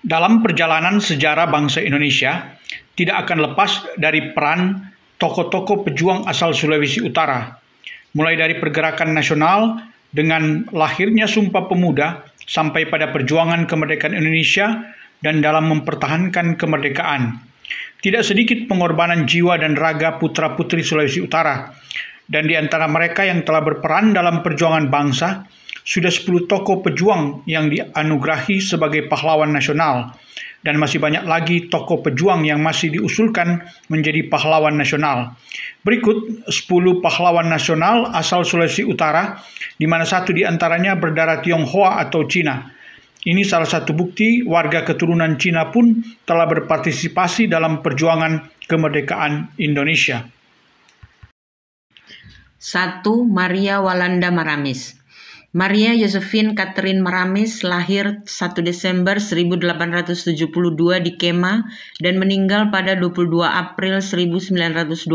Dalam perjalanan sejarah bangsa Indonesia, tidak akan lepas dari peran tokoh-tokoh pejuang asal Sulawesi Utara, mulai dari pergerakan nasional dengan lahirnya Sumpah Pemuda sampai pada perjuangan kemerdekaan Indonesia dan dalam mempertahankan kemerdekaan. Tidak sedikit pengorbanan jiwa dan raga putra-putri Sulawesi Utara, dan di antara mereka yang telah berperan dalam perjuangan bangsa sudah 10 tokoh pejuang yang dianugerahi sebagai pahlawan nasional dan masih banyak lagi tokoh pejuang yang masih diusulkan menjadi pahlawan nasional. Berikut 10 pahlawan nasional asal Sulawesi Utara, di mana satu di antaranya berdarah Tionghoa atau Cina. Ini salah satu bukti warga keturunan Cina pun telah berpartisipasi dalam perjuangan kemerdekaan Indonesia. 1. Maria Walanda Maramis Maria Josephine Catherine Maramis lahir 1 Desember 1872 di Kema dan meninggal pada 22 April 1924.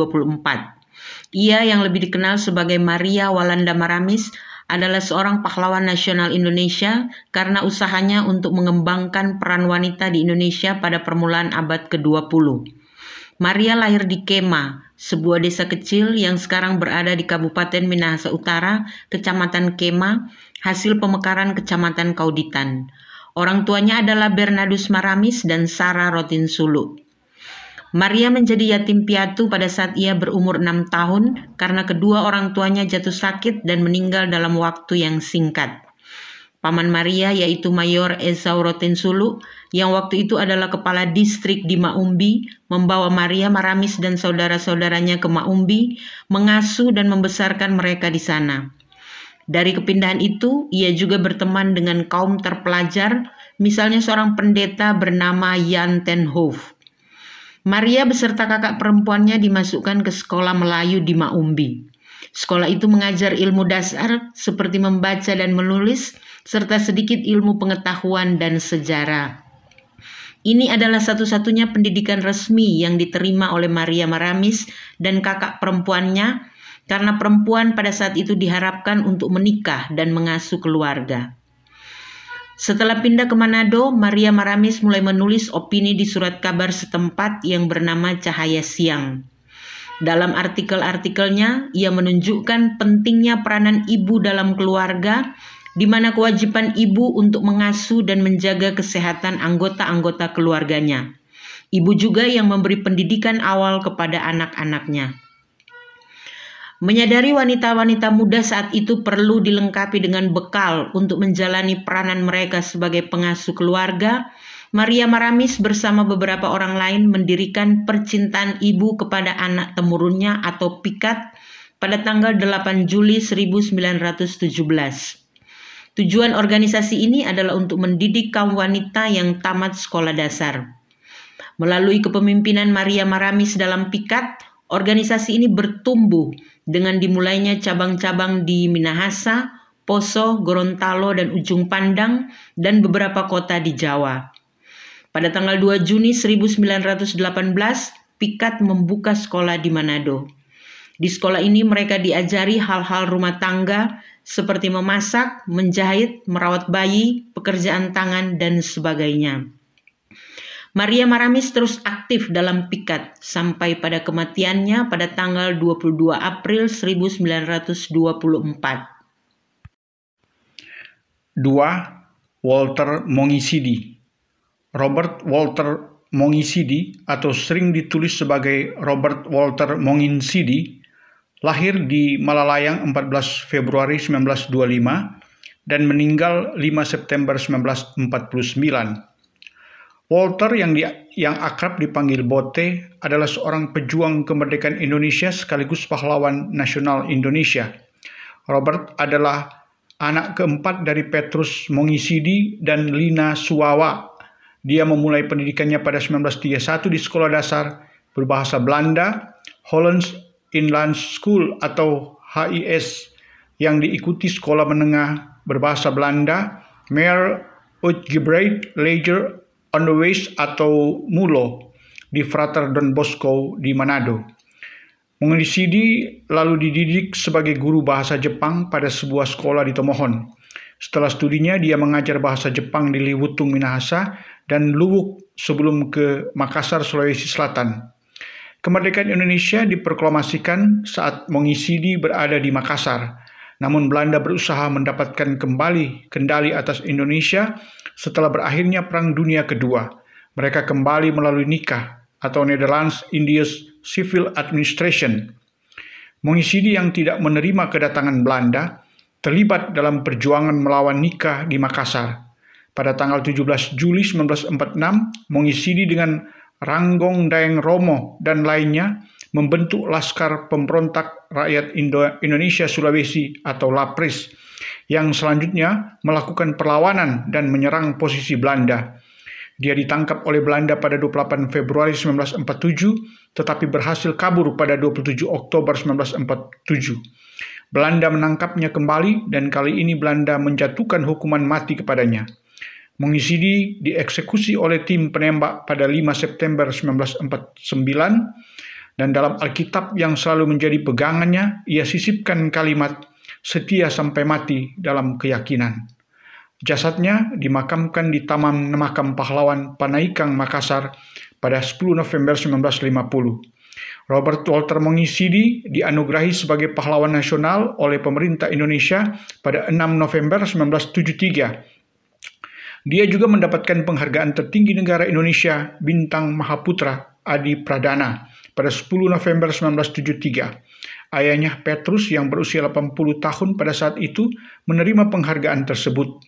Ia yang lebih dikenal sebagai Maria Walanda Maramis adalah seorang pahlawan nasional Indonesia karena usahanya untuk mengembangkan peran wanita di Indonesia pada permulaan abad ke-20. Maria lahir di Kema, sebuah desa kecil yang sekarang berada di Kabupaten Minahasa Utara, Kecamatan Kema, hasil pemekaran Kecamatan Kauditan. Orang tuanya adalah Bernardus Maramis dan Sarah Rotin Sulu. Maria menjadi yatim piatu pada saat ia berumur enam tahun karena kedua orang tuanya jatuh sakit dan meninggal dalam waktu yang singkat. Paman Maria yaitu Mayor Ezauroten Sulu yang waktu itu adalah kepala distrik di Maumbi membawa Maria Maramis dan saudara-saudaranya ke Maumbi mengasuh dan membesarkan mereka di sana. Dari kepindahan itu, ia juga berteman dengan kaum terpelajar, misalnya seorang pendeta bernama Jan ten Maria beserta kakak perempuannya dimasukkan ke sekolah Melayu di Maumbi. Sekolah itu mengajar ilmu dasar seperti membaca dan menulis, serta sedikit ilmu pengetahuan dan sejarah. Ini adalah satu-satunya pendidikan resmi yang diterima oleh Maria Maramis dan kakak perempuannya karena perempuan pada saat itu diharapkan untuk menikah dan mengasuh keluarga. Setelah pindah ke Manado, Maria Maramis mulai menulis opini di surat kabar setempat yang bernama Cahaya Siang. Dalam artikel-artikelnya, ia menunjukkan pentingnya peranan ibu dalam keluarga di mana kewajiban ibu untuk mengasuh dan menjaga kesehatan anggota-anggota keluarganya. Ibu juga yang memberi pendidikan awal kepada anak-anaknya. Menyadari wanita-wanita muda saat itu perlu dilengkapi dengan bekal untuk menjalani peranan mereka sebagai pengasuh keluarga, Maria Maramis bersama beberapa orang lain mendirikan percintaan ibu kepada anak temurunnya atau pikat pada tanggal 8 Juli 1917. Tujuan organisasi ini adalah untuk mendidik kaum wanita yang tamat sekolah dasar. Melalui kepemimpinan Maria Maramis dalam Pikat, organisasi ini bertumbuh dengan dimulainya cabang-cabang di Minahasa, Poso, Gorontalo, dan Ujung Pandang, dan beberapa kota di Jawa. Pada tanggal 2 Juni 1918, Pikat membuka sekolah di Manado. Di sekolah ini mereka diajari hal-hal rumah tangga seperti memasak, menjahit, merawat bayi, pekerjaan tangan, dan sebagainya. Maria Maramis terus aktif dalam pikat sampai pada kematiannya pada tanggal 22 April 1924. 2. Walter Mongisidi Robert Walter Mongisidi atau sering ditulis sebagai Robert Walter Monginsidi lahir di Malalayang 14 Februari 1925 dan meninggal 5 September 1949. Walter yang, di, yang akrab dipanggil Bote adalah seorang pejuang kemerdekaan Indonesia sekaligus pahlawan nasional Indonesia. Robert adalah anak keempat dari Petrus Mongisidi dan Lina Suwawa. Dia memulai pendidikannya pada 1931 di sekolah dasar berbahasa Belanda, Hollands Inland School atau HIS yang diikuti sekolah menengah berbahasa Belanda, Mayor Uitgebreid Leger Ways atau MULO di Frater Don Bosco di Manado. Mengelisidi lalu dididik sebagai guru bahasa Jepang pada sebuah sekolah di Tomohon. Setelah studinya, dia mengajar bahasa Jepang di Liwutung, Minahasa, dan Luwuk sebelum ke Makassar, Sulawesi Selatan. Kemerdekaan Indonesia diproklamasikan saat Mongisidi berada di Makassar, namun Belanda berusaha mendapatkan kembali kendali atas Indonesia setelah berakhirnya Perang Dunia Kedua. Mereka kembali melalui nikah atau Netherlands Indies Civil Administration. Mongisidi yang tidak menerima kedatangan Belanda terlibat dalam perjuangan melawan nikah di Makassar. Pada tanggal 17 Juli 1946, Mongisidi dengan Ranggong Daeng Romo, dan lainnya membentuk Laskar Pemberontak Rakyat Indo Indonesia Sulawesi atau LAPRIS yang selanjutnya melakukan perlawanan dan menyerang posisi Belanda. Dia ditangkap oleh Belanda pada 28 Februari 1947, tetapi berhasil kabur pada 27 Oktober 1947. Belanda menangkapnya kembali dan kali ini Belanda menjatuhkan hukuman mati kepadanya. Mongisidi dieksekusi oleh tim penembak pada 5 September 1949 dan dalam Alkitab yang selalu menjadi pegangannya, ia sisipkan kalimat setia sampai mati dalam keyakinan. Jasadnya dimakamkan di Taman Makam Pahlawan Panaikang Makassar pada 10 November 1950. Robert Walter Mongisidi dianugerahi sebagai pahlawan nasional oleh pemerintah Indonesia pada 6 November 1973 dia juga mendapatkan penghargaan tertinggi negara Indonesia, Bintang Mahaputra Adi Pradana, pada 10 November 1973. Ayahnya Petrus yang berusia 80 tahun pada saat itu menerima penghargaan tersebut.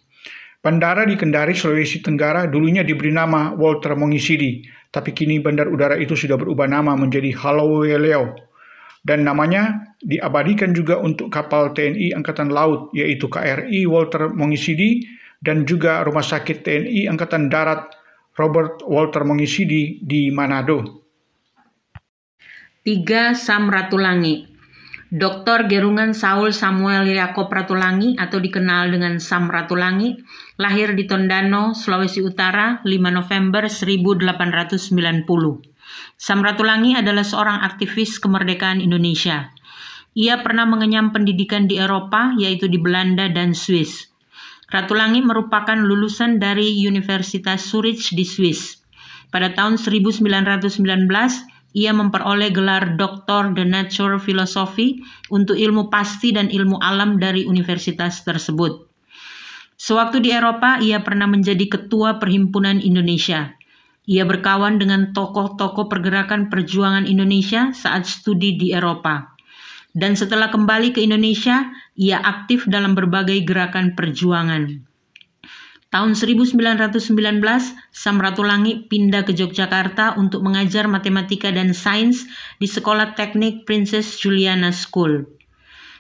Bandara di Kendari, Sulawesi Tenggara dulunya diberi nama Walter Mongisidi, tapi kini bandar udara itu sudah berubah nama menjadi Haloweleo. Dan namanya diabadikan juga untuk kapal TNI Angkatan Laut, yaitu KRI Walter Mongisidi dan juga Rumah Sakit TNI Angkatan Darat Robert Walter Mongisidi di Manado. 3. Sam Ratulangi Dr. Gerungan Saul Samuel Yaakob Ratulangi atau dikenal dengan Sam Ratulangi, lahir di Tondano, Sulawesi Utara, 5 November 1890. Sam Ratulangi adalah seorang aktivis kemerdekaan Indonesia. Ia pernah mengenyam pendidikan di Eropa, yaitu di Belanda dan Swiss. Ratu Langi merupakan lulusan dari Universitas Zurich di Swiss. Pada tahun 1919, ia memperoleh gelar Doktor the Nature Philosophy untuk ilmu pasti dan ilmu alam dari universitas tersebut. Sewaktu di Eropa, ia pernah menjadi ketua Perhimpunan Indonesia. Ia berkawan dengan tokoh-tokoh pergerakan perjuangan Indonesia saat studi di Eropa. Dan setelah kembali ke Indonesia, ia aktif dalam berbagai gerakan perjuangan. Tahun 1919, Samratulangi pindah ke Yogyakarta untuk mengajar matematika dan sains di Sekolah Teknik Princess Juliana School.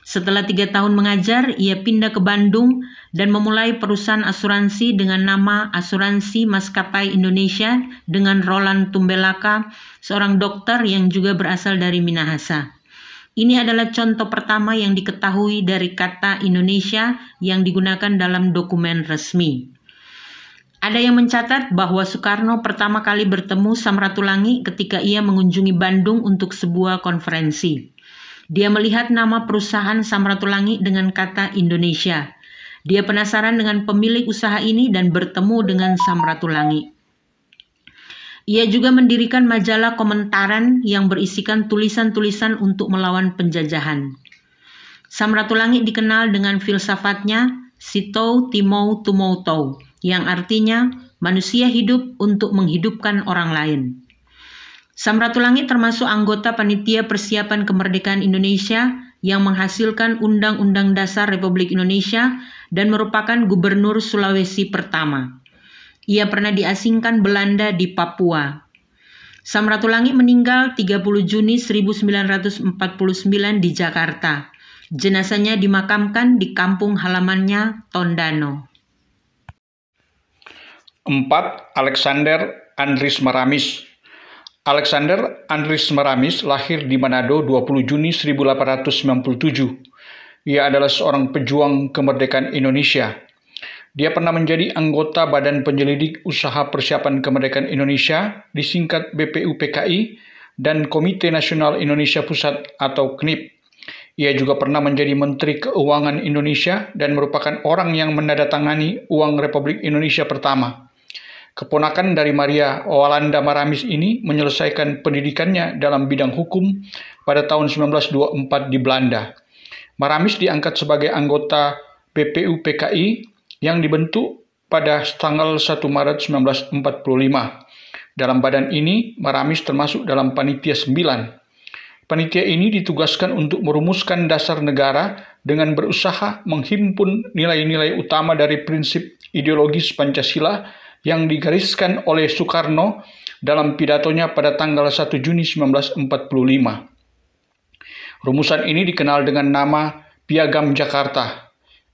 Setelah tiga tahun mengajar, ia pindah ke Bandung dan memulai perusahaan asuransi dengan nama Asuransi Maskapai Indonesia dengan Roland Tumbelaka, seorang dokter yang juga berasal dari Minahasa. Ini adalah contoh pertama yang diketahui dari kata Indonesia yang digunakan dalam dokumen resmi. Ada yang mencatat bahwa Soekarno pertama kali bertemu Samratulangi ketika ia mengunjungi Bandung untuk sebuah konferensi. Dia melihat nama perusahaan Samratulangi dengan kata Indonesia. Dia penasaran dengan pemilik usaha ini dan bertemu dengan Samratulangi. Ia juga mendirikan majalah komentaran yang berisikan tulisan-tulisan untuk melawan penjajahan. Samratulangi dikenal dengan filsafatnya Sito Timo Tou, yang artinya manusia hidup untuk menghidupkan orang lain. Samratulangi termasuk anggota panitia persiapan kemerdekaan Indonesia yang menghasilkan Undang-Undang Dasar Republik Indonesia dan merupakan gubernur Sulawesi pertama. Ia pernah diasingkan Belanda di Papua. Samratulangi meninggal 30 Juni 1949 di Jakarta. Jenazahnya dimakamkan di kampung halamannya Tondano. 4. Alexander Andris Maramis Alexander Andris Maramis lahir di Manado 20 Juni 1897. Ia adalah seorang pejuang kemerdekaan Indonesia dia pernah menjadi anggota Badan Penyelidik Usaha Persiapan Kemerdekaan Indonesia, disingkat BPUPKI, dan Komite Nasional Indonesia Pusat atau KNIP. Ia juga pernah menjadi Menteri Keuangan Indonesia dan merupakan orang yang menandatangani uang Republik Indonesia pertama. Keponakan dari Maria Walanda Maramis ini menyelesaikan pendidikannya dalam bidang hukum pada tahun 1924 di Belanda. Maramis diangkat sebagai anggota BPUPKI yang dibentuk pada tanggal 1 Maret 1945. Dalam badan ini, Maramis termasuk dalam Panitia 9. Panitia ini ditugaskan untuk merumuskan dasar negara dengan berusaha menghimpun nilai-nilai utama dari prinsip ideologis Pancasila yang digariskan oleh Soekarno dalam pidatonya pada tanggal 1 Juni 1945. Rumusan ini dikenal dengan nama Piagam Jakarta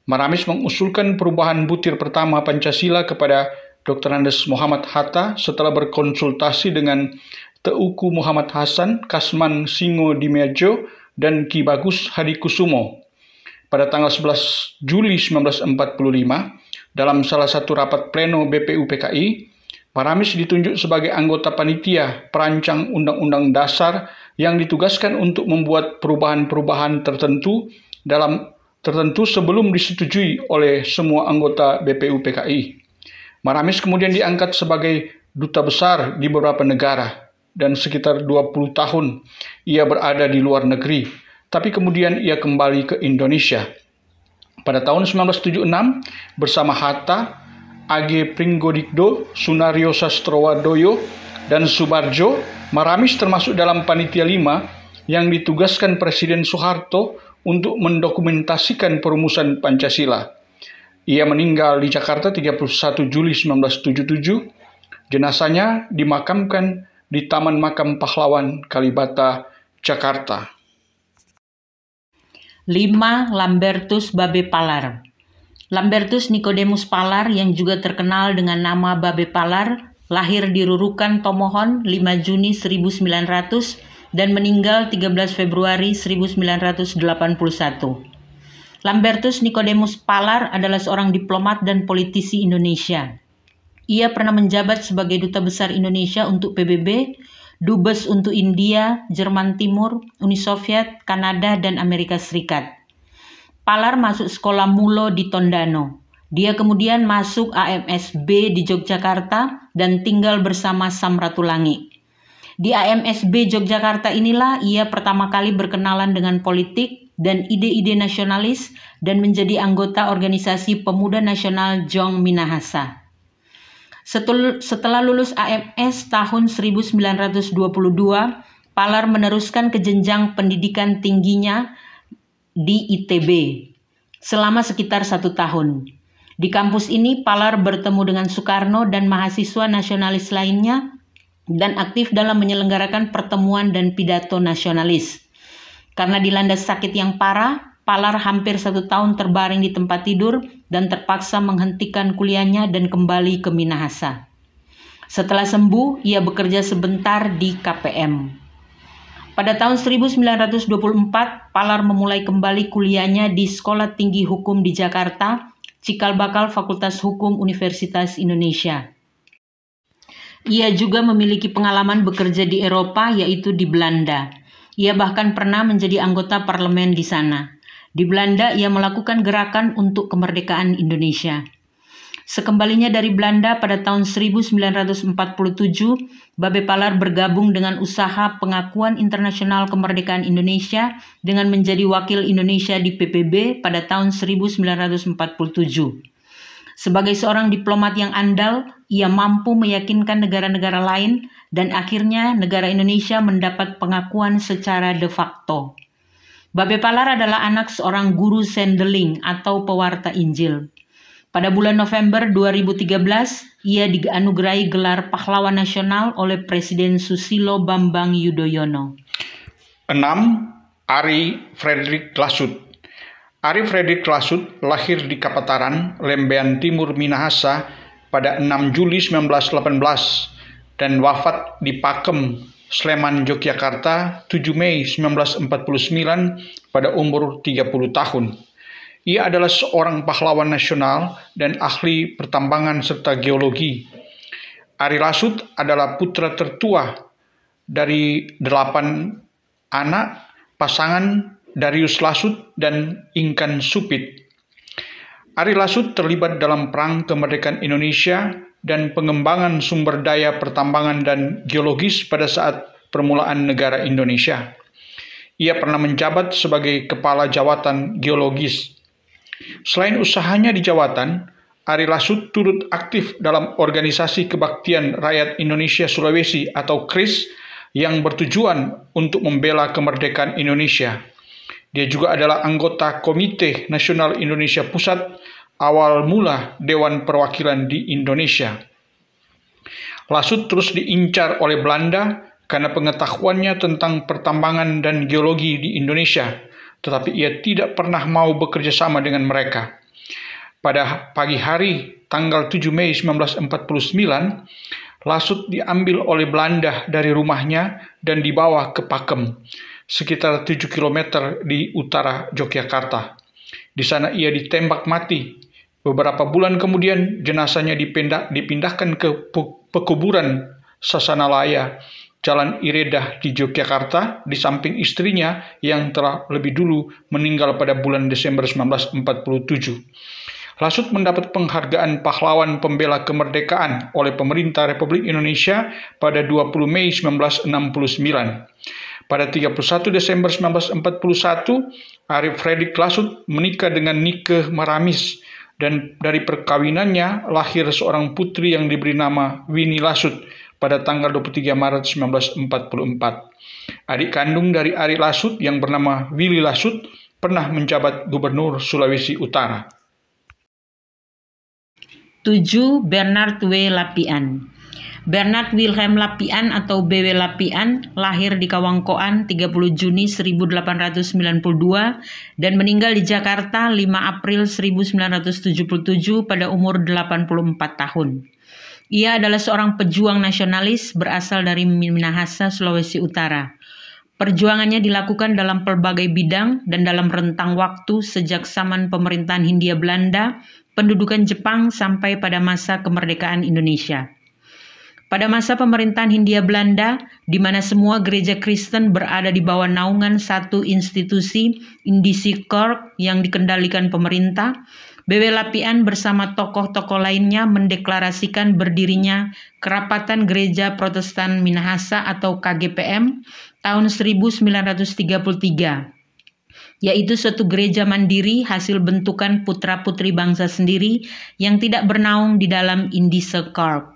Maramis mengusulkan perubahan butir pertama Pancasila kepada Dr. Andes Muhammad Hatta setelah berkonsultasi dengan Teuku Muhammad Hasan, Kasman Singo Dimejo, dan Ki Bagus Hadi Kusumo. Pada tanggal 11 Juli 1945, dalam salah satu rapat pleno BPUPKI, Maramis ditunjuk sebagai anggota panitia perancang undang-undang dasar yang ditugaskan untuk membuat perubahan-perubahan tertentu dalam tertentu sebelum disetujui oleh semua anggota BPUPKI, PKI. Maramis kemudian diangkat sebagai duta besar di beberapa negara dan sekitar 20 tahun ia berada di luar negeri, tapi kemudian ia kembali ke Indonesia. Pada tahun 1976 bersama Hatta, AG Pringgodikdo, Sunario Sastrowadoyo, dan Subarjo, Maramis termasuk dalam panitia 5 yang ditugaskan Presiden Soeharto untuk mendokumentasikan perumusan Pancasila. Ia meninggal di Jakarta 31 Juli 1977. Jenazahnya dimakamkan di Taman Makam Pahlawan Kalibata, Jakarta. 5. Lambertus Babe Palar Lambertus Nicodemus Palar yang juga terkenal dengan nama Babe Palar lahir di Rurukan Tomohon 5 Juni 1900 dan meninggal 13 Februari 1981. Lambertus Nicodemus Palar adalah seorang diplomat dan politisi Indonesia. Ia pernah menjabat sebagai duta besar Indonesia untuk PBB, dubes untuk India, Jerman Timur, Uni Soviet, Kanada, dan Amerika Serikat. Palar masuk sekolah Mulo di Tondano. Dia kemudian masuk AMSB di Yogyakarta dan tinggal bersama Samratulangi. Di AMSB Yogyakarta inilah ia pertama kali berkenalan dengan politik dan ide-ide nasionalis dan menjadi anggota organisasi Pemuda Nasional Jong Minahasa. setelah lulus AMS tahun 1922, Palar meneruskan ke jenjang pendidikan tingginya di ITB selama sekitar satu tahun. Di kampus ini, Palar bertemu dengan Soekarno dan mahasiswa nasionalis lainnya dan aktif dalam menyelenggarakan pertemuan dan pidato nasionalis. Karena dilanda sakit yang parah, Palar hampir satu tahun terbaring di tempat tidur dan terpaksa menghentikan kuliahnya dan kembali ke Minahasa. Setelah sembuh, ia bekerja sebentar di KPM. Pada tahun 1924, Palar memulai kembali kuliahnya di Sekolah Tinggi Hukum di Jakarta, cikal bakal Fakultas Hukum Universitas Indonesia. Ia juga memiliki pengalaman bekerja di Eropa, yaitu di Belanda. Ia bahkan pernah menjadi anggota parlemen di sana. Di Belanda, ia melakukan gerakan untuk kemerdekaan Indonesia. Sekembalinya dari Belanda pada tahun 1947, Babe Palar bergabung dengan usaha pengakuan internasional kemerdekaan Indonesia dengan menjadi wakil Indonesia di PPB pada tahun 1947. Sebagai seorang diplomat yang andal, ia mampu meyakinkan negara-negara lain dan akhirnya negara Indonesia mendapat pengakuan secara de facto. Babe Palar adalah anak seorang guru sendeling atau pewarta Injil. Pada bulan November 2013, ia dianugerahi gelar pahlawan nasional oleh Presiden Susilo Bambang Yudhoyono. 6. Ari Frederick Lasut Ari Fredrik Lasut lahir di Kapataran, Lembean Timur Minahasa pada 6 Juli 1918 dan wafat di Pakem, Sleman, Yogyakarta 7 Mei 1949 pada umur 30 tahun. Ia adalah seorang pahlawan nasional dan ahli pertambangan serta geologi. Ari Lasut adalah putra tertua dari delapan anak pasangan Darius Lasut dan Ingkan Supit. Ari Lasut terlibat dalam Perang Kemerdekaan Indonesia dan pengembangan sumber daya pertambangan dan geologis pada saat permulaan negara Indonesia. Ia pernah menjabat sebagai kepala jawatan geologis. Selain usahanya di jawatan, Ari Lasut turut aktif dalam organisasi kebaktian rakyat Indonesia Sulawesi atau KRIS yang bertujuan untuk membela kemerdekaan Indonesia. Dia juga adalah anggota Komite Nasional Indonesia Pusat, awal mula Dewan Perwakilan di Indonesia. Lasut terus diincar oleh Belanda karena pengetahuannya tentang pertambangan dan geologi di Indonesia, tetapi ia tidak pernah mau bekerja sama dengan mereka. Pada pagi hari tanggal 7 Mei 1949, Lasut diambil oleh Belanda dari rumahnya dan dibawa ke Pakem sekitar 7 km di utara Yogyakarta. Di sana ia ditembak mati. Beberapa bulan kemudian jenazahnya dipindah, dipindahkan ke pekuburan Sasana Laya, Jalan Iredah di Yogyakarta, di samping istrinya yang telah lebih dulu meninggal pada bulan Desember 1947. Lasut mendapat penghargaan pahlawan pembela kemerdekaan oleh pemerintah Republik Indonesia pada 20 Mei 1969. Pada 31 Desember 1941, Arif Fredrik Lasut menikah dengan Nike Maramis dan dari perkawinannya lahir seorang putri yang diberi nama Winnie Lasut pada tanggal 23 Maret 1944. Adik kandung dari Arief Lasut yang bernama Willy Lasut pernah menjabat gubernur Sulawesi Utara. 7. Bernard W. Lapian Bernard Wilhelm Lapian atau BW Lapian lahir di Kawangkoan 30 Juni 1892 dan meninggal di Jakarta 5 April 1977 pada umur 84 tahun. Ia adalah seorang pejuang nasionalis berasal dari Minahasa, Sulawesi Utara. Perjuangannya dilakukan dalam pelbagai bidang dan dalam rentang waktu sejak zaman pemerintahan Hindia Belanda, pendudukan Jepang sampai pada masa kemerdekaan Indonesia. Pada masa pemerintahan Hindia Belanda, di mana semua gereja Kristen berada di bawah naungan satu institusi, Indisi Kerk, yang dikendalikan pemerintah, BW Lapian bersama tokoh-tokoh lainnya mendeklarasikan berdirinya Kerapatan Gereja Protestan Minahasa atau KGPM tahun 1933 yaitu suatu gereja mandiri hasil bentukan putra-putri bangsa sendiri yang tidak bernaung di dalam Indisi Kork.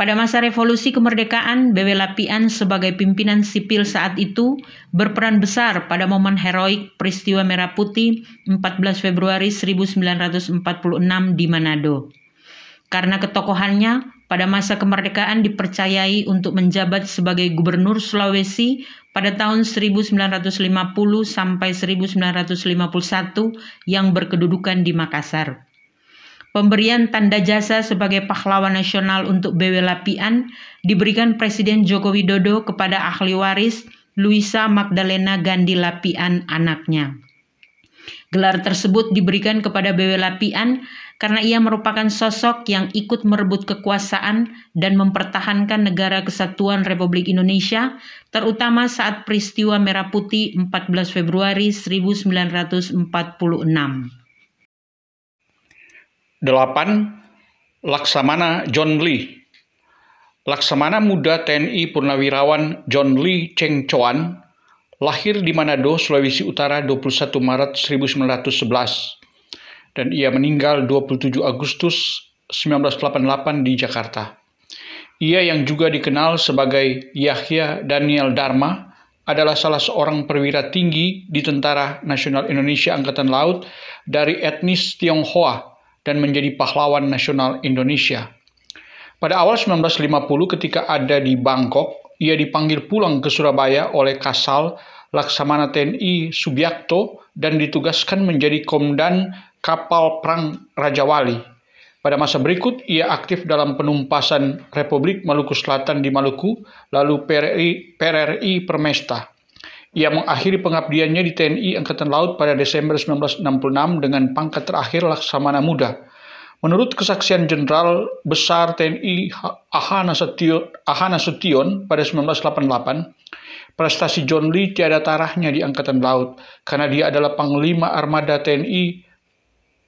Pada masa revolusi kemerdekaan, BW Lapian sebagai pimpinan sipil saat itu berperan besar pada momen heroik peristiwa Merah Putih 14 Februari 1946 di Manado. Karena ketokohannya, pada masa kemerdekaan dipercayai untuk menjabat sebagai gubernur Sulawesi pada tahun 1950 sampai 1951 yang berkedudukan di Makassar. Pemberian tanda jasa sebagai pahlawan nasional untuk BW Lapian diberikan Presiden Joko Widodo kepada ahli waris Luisa Magdalena Gandhi Lapian anaknya. Gelar tersebut diberikan kepada BW Lapian karena ia merupakan sosok yang ikut merebut kekuasaan dan mempertahankan negara kesatuan Republik Indonesia, terutama saat peristiwa Merah Putih 14 Februari 1946. 8. Laksamana John Lee Laksamana muda TNI Purnawirawan John Lee Cheng Chuan lahir di Manado, Sulawesi Utara 21 Maret 1911 dan ia meninggal 27 Agustus 1988 di Jakarta. Ia yang juga dikenal sebagai Yahya Daniel Dharma adalah salah seorang perwira tinggi di Tentara Nasional Indonesia Angkatan Laut dari etnis Tionghoa dan menjadi pahlawan nasional Indonesia. Pada awal 1950 ketika ada di Bangkok, ia dipanggil pulang ke Surabaya oleh Kasal Laksamana TNI Subiakto dan ditugaskan menjadi Komandan Kapal Perang Raja Wali. Pada masa berikut, ia aktif dalam penumpasan Republik Maluku Selatan di Maluku, lalu PRRI, PRRI Permesta. Ia mengakhiri pengabdiannya di TNI Angkatan Laut pada Desember 1966 dengan pangkat terakhir Laksamana Muda. Menurut kesaksian Jenderal Besar TNI Ahana Sution, pada 1988, prestasi John Lee tiada tarahnya di Angkatan Laut karena dia adalah Panglima Armada TNI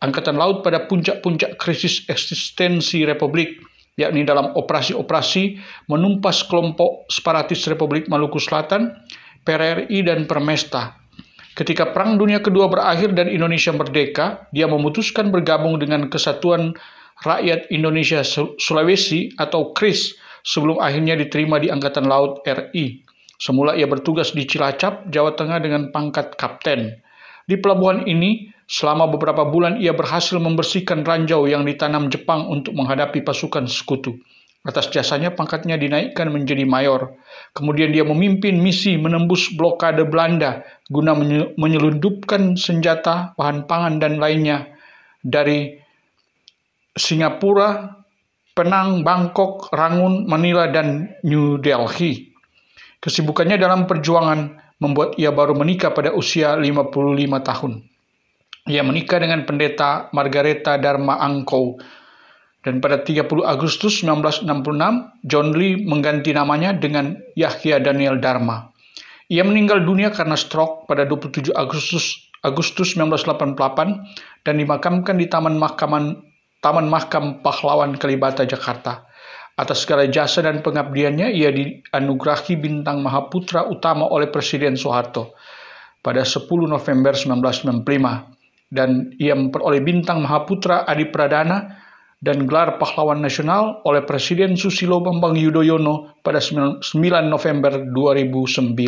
Angkatan Laut pada puncak-puncak krisis eksistensi Republik yakni dalam operasi-operasi menumpas kelompok separatis Republik Maluku Selatan, PRRI dan Permesta. Ketika Perang Dunia Kedua berakhir dan Indonesia merdeka, dia memutuskan bergabung dengan Kesatuan Rakyat Indonesia Sulawesi atau KRIS sebelum akhirnya diterima di Angkatan Laut RI. Semula ia bertugas di Cilacap, Jawa Tengah dengan pangkat kapten. Di pelabuhan ini, selama beberapa bulan ia berhasil membersihkan ranjau yang ditanam Jepang untuk menghadapi pasukan sekutu. Atas jasanya pangkatnya dinaikkan menjadi mayor. Kemudian dia memimpin misi menembus blokade Belanda guna menyelundupkan senjata, bahan pangan, dan lainnya dari Singapura, Penang, Bangkok, Rangun, Manila, dan New Delhi. Kesibukannya dalam perjuangan membuat ia baru menikah pada usia 55 tahun. Ia menikah dengan pendeta Margareta Dharma Angkau, dan pada 30 Agustus 1966, John Lee mengganti namanya dengan Yahya Daniel Dharma. Ia meninggal dunia karena stroke pada 27 Agustus Agustus 1988 dan dimakamkan di Taman Mahkaman Taman Mahkam Pahlawan Kalibata Jakarta. Atas segala jasa dan pengabdiannya, ia dianugerahi bintang Mahaputra utama oleh Presiden Soeharto pada 10 November 1995 dan ia memperoleh bintang Mahaputra Adi Pradana dan gelar pahlawan nasional oleh Presiden Susilo Bambang Yudhoyono pada 9 November 2009. 9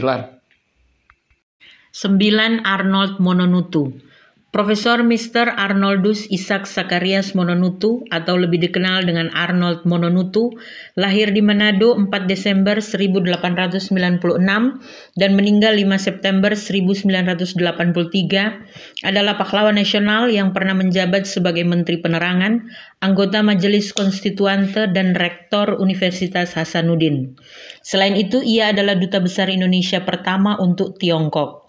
Arnold Mononutu Profesor Mr. Arnoldus Isaac Sakarias Mononutu atau lebih dikenal dengan Arnold Mononutu lahir di Manado 4 Desember 1896 dan meninggal 5 September 1983 adalah pahlawan nasional yang pernah menjabat sebagai Menteri Penerangan, anggota Majelis Konstituante dan Rektor Universitas Hasanuddin. Selain itu, ia adalah Duta Besar Indonesia pertama untuk Tiongkok.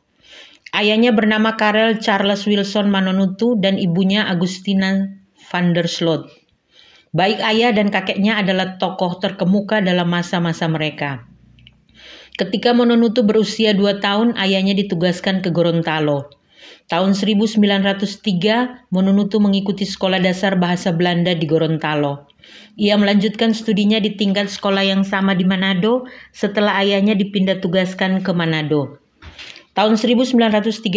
Ayahnya bernama Karel Charles Wilson Manonutu dan ibunya Agustina van der Sloot. Baik ayah dan kakeknya adalah tokoh terkemuka dalam masa-masa mereka. Ketika Mononutu berusia dua tahun, ayahnya ditugaskan ke Gorontalo. Tahun 1903, Mononutu mengikuti sekolah dasar bahasa Belanda di Gorontalo. Ia melanjutkan studinya di tingkat sekolah yang sama di Manado setelah ayahnya dipindah tugaskan ke Manado. Tahun 1913,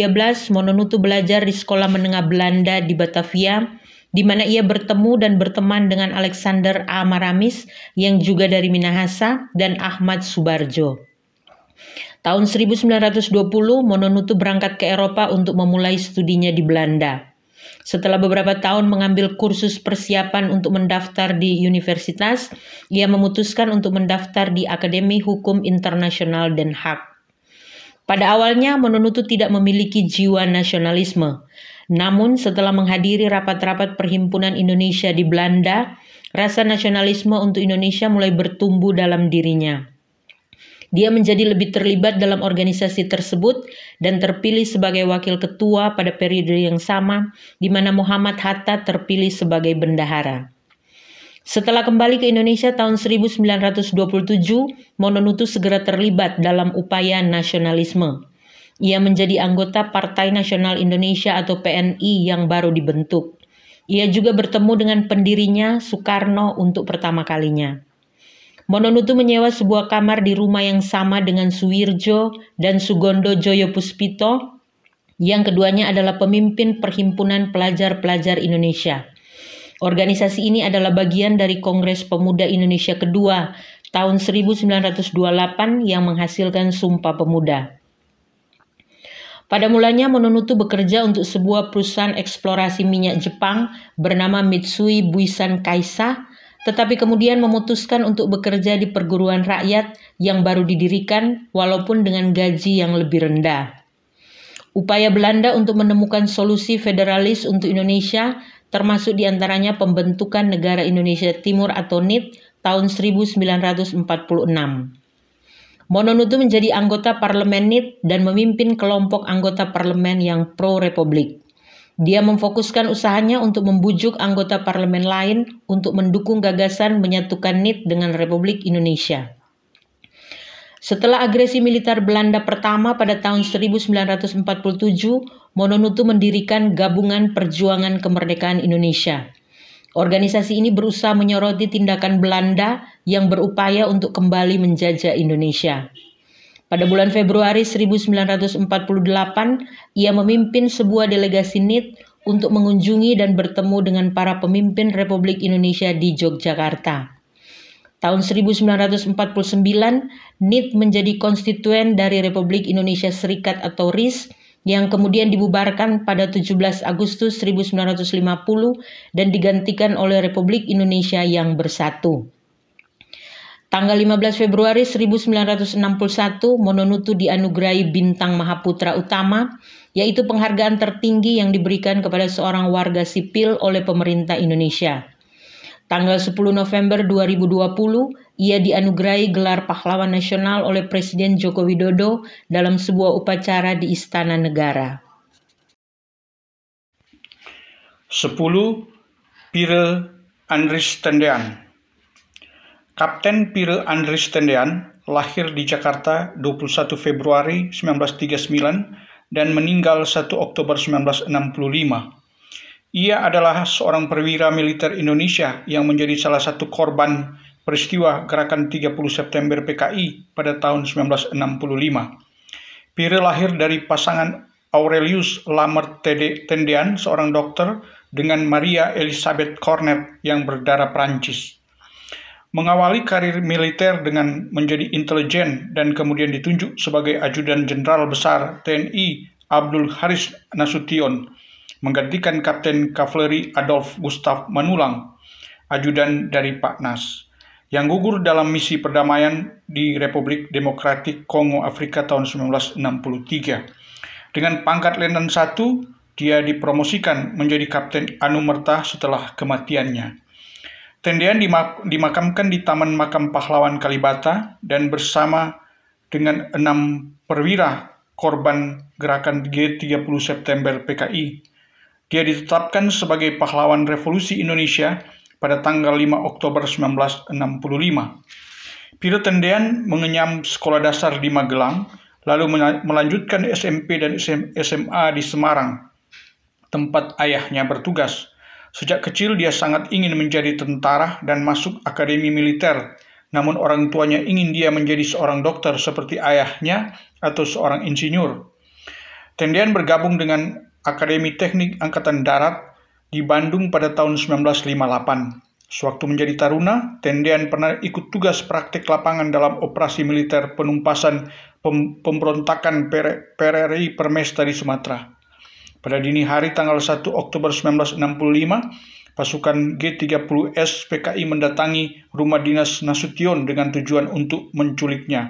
Mononutu belajar di sekolah menengah Belanda di Batavia, di mana ia bertemu dan berteman dengan Alexander A. Maramis yang juga dari Minahasa dan Ahmad Subarjo. Tahun 1920, Mononutu berangkat ke Eropa untuk memulai studinya di Belanda. Setelah beberapa tahun mengambil kursus persiapan untuk mendaftar di universitas, ia memutuskan untuk mendaftar di Akademi Hukum Internasional Den Haag. Pada awalnya Menunutut tidak memiliki jiwa nasionalisme. Namun setelah menghadiri rapat-rapat perhimpunan Indonesia di Belanda, rasa nasionalisme untuk Indonesia mulai bertumbuh dalam dirinya. Dia menjadi lebih terlibat dalam organisasi tersebut dan terpilih sebagai wakil ketua pada periode yang sama di mana Muhammad Hatta terpilih sebagai bendahara. Setelah kembali ke Indonesia tahun 1927, Mononutu segera terlibat dalam upaya nasionalisme. Ia menjadi anggota Partai Nasional Indonesia atau PNI yang baru dibentuk. Ia juga bertemu dengan pendirinya Soekarno untuk pertama kalinya. Mononutu menyewa sebuah kamar di rumah yang sama dengan Suwirjo dan Sugondo Joyo Puspito, yang keduanya adalah pemimpin Perhimpunan Pelajar-Pelajar Indonesia. Organisasi ini adalah bagian dari Kongres Pemuda Indonesia kedua tahun 1928 yang menghasilkan Sumpah Pemuda. Pada mulanya Mononutu bekerja untuk sebuah perusahaan eksplorasi minyak Jepang bernama Mitsui Buisan Kaisa, tetapi kemudian memutuskan untuk bekerja di perguruan rakyat yang baru didirikan walaupun dengan gaji yang lebih rendah. Upaya Belanda untuk menemukan solusi federalis untuk Indonesia termasuk diantaranya pembentukan negara Indonesia Timur atau NIT tahun 1946. Mononutu menjadi anggota parlemen NIT dan memimpin kelompok anggota parlemen yang pro-republik. Dia memfokuskan usahanya untuk membujuk anggota parlemen lain untuk mendukung gagasan menyatukan NIT dengan Republik Indonesia. Setelah agresi militer Belanda pertama pada tahun 1947, Mononutu mendirikan Gabungan Perjuangan Kemerdekaan Indonesia. Organisasi ini berusaha menyoroti tindakan Belanda yang berupaya untuk kembali menjajah Indonesia. Pada bulan Februari 1948, ia memimpin sebuah delegasi NIT untuk mengunjungi dan bertemu dengan para pemimpin Republik Indonesia di Yogyakarta. Tahun 1949, NIT menjadi konstituen dari Republik Indonesia Serikat atau RIS yang kemudian dibubarkan pada 17 Agustus 1950 dan digantikan oleh Republik Indonesia yang Bersatu. Tanggal 15 Februari 1961, Mononutu dianugerahi bintang Mahaputra Utama, yaitu penghargaan tertinggi yang diberikan kepada seorang warga sipil oleh pemerintah Indonesia. Tanggal 10 November 2020, ia dianugerahi gelar pahlawan nasional oleh Presiden Joko Widodo dalam sebuah upacara di Istana Negara. 10. Pire Andris Tendean Kapten Pire Andris Tendean lahir di Jakarta 21 Februari 1939 dan meninggal 1 Oktober 1965 ia adalah seorang perwira militer Indonesia yang menjadi salah satu korban peristiwa gerakan 30 September PKI pada tahun 1965. Pire lahir dari pasangan Aurelius Lamert Tendean, seorang dokter, dengan Maria Elizabeth Cornet yang berdarah Prancis. Mengawali karir militer dengan menjadi intelijen dan kemudian ditunjuk sebagai ajudan jenderal besar TNI Abdul Haris Nasution menggantikan Kapten Kavaleri Adolf Gustav Manulang, ajudan dari Pak Nas, yang gugur dalam misi perdamaian di Republik Demokratik Kongo Afrika tahun 1963. Dengan pangkat lenan I, dia dipromosikan menjadi Kapten Anumerta setelah kematiannya. Tendean dimakamkan di Taman Makam Pahlawan Kalibata dan bersama dengan enam perwira korban gerakan G30 September PKI dia ditetapkan sebagai pahlawan revolusi Indonesia pada tanggal 5 Oktober 1965. Piro Tendean mengenyam sekolah dasar di Magelang, lalu melanjutkan SMP dan SMA di Semarang, tempat ayahnya bertugas. Sejak kecil dia sangat ingin menjadi tentara dan masuk akademi militer, namun orang tuanya ingin dia menjadi seorang dokter seperti ayahnya atau seorang insinyur. Tendean bergabung dengan Akademi Teknik Angkatan Darat di Bandung pada tahun 1958. Sewaktu menjadi taruna, Tendean pernah ikut tugas praktik lapangan dalam operasi militer penumpasan pem pemberontakan PRRI Permesta di Sumatera. Pada dini hari tanggal 1 Oktober 1965, pasukan G30S PKI mendatangi rumah dinas Nasution dengan tujuan untuk menculiknya.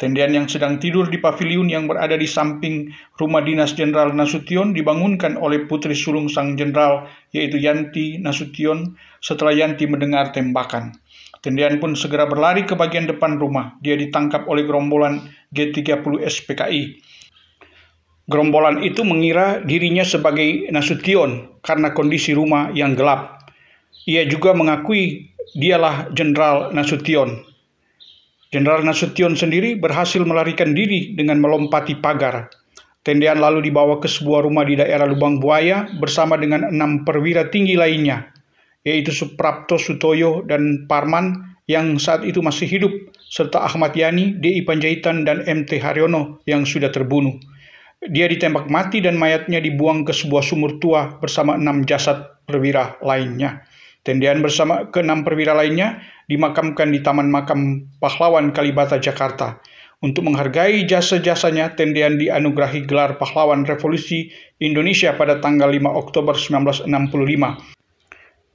Tendian yang sedang tidur di pavilion yang berada di samping rumah dinas Jenderal Nasution dibangunkan oleh putri sulung sang jenderal, yaitu Yanti Nasution, setelah Yanti mendengar tembakan. Tendian pun segera berlari ke bagian depan rumah. Dia ditangkap oleh gerombolan G30 SPKI. Gerombolan itu mengira dirinya sebagai Nasution karena kondisi rumah yang gelap. Ia juga mengakui dialah Jenderal Nasution. Jenderal Nasution sendiri berhasil melarikan diri dengan melompati pagar. Tendean lalu dibawa ke sebuah rumah di daerah Lubang Buaya bersama dengan enam perwira tinggi lainnya, yaitu Suprapto Sutoyo dan Parman yang saat itu masih hidup, serta Ahmad Yani, D.I. Panjaitan, dan M.T. Haryono yang sudah terbunuh. Dia ditembak mati dan mayatnya dibuang ke sebuah sumur tua bersama enam jasad perwira lainnya. Tendian bersama keenam perwira lainnya dimakamkan di Taman Makam Pahlawan Kalibata, Jakarta. Untuk menghargai jasa-jasanya, Tendian dianugerahi gelar Pahlawan Revolusi Indonesia pada tanggal 5 Oktober 1965.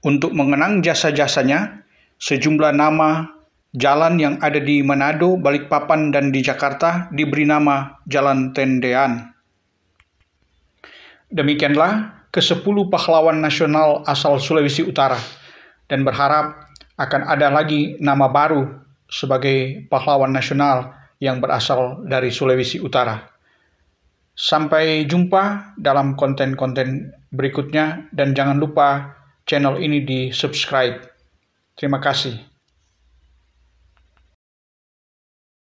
Untuk mengenang jasa-jasanya, sejumlah nama jalan yang ada di Manado, Balikpapan, dan di Jakarta diberi nama Jalan Tendean. Demikianlah ke-10 pahlawan nasional asal Sulawesi Utara dan berharap akan ada lagi nama baru sebagai pahlawan nasional yang berasal dari Sulawesi Utara. Sampai jumpa dalam konten-konten berikutnya dan jangan lupa channel ini di subscribe. Terima kasih.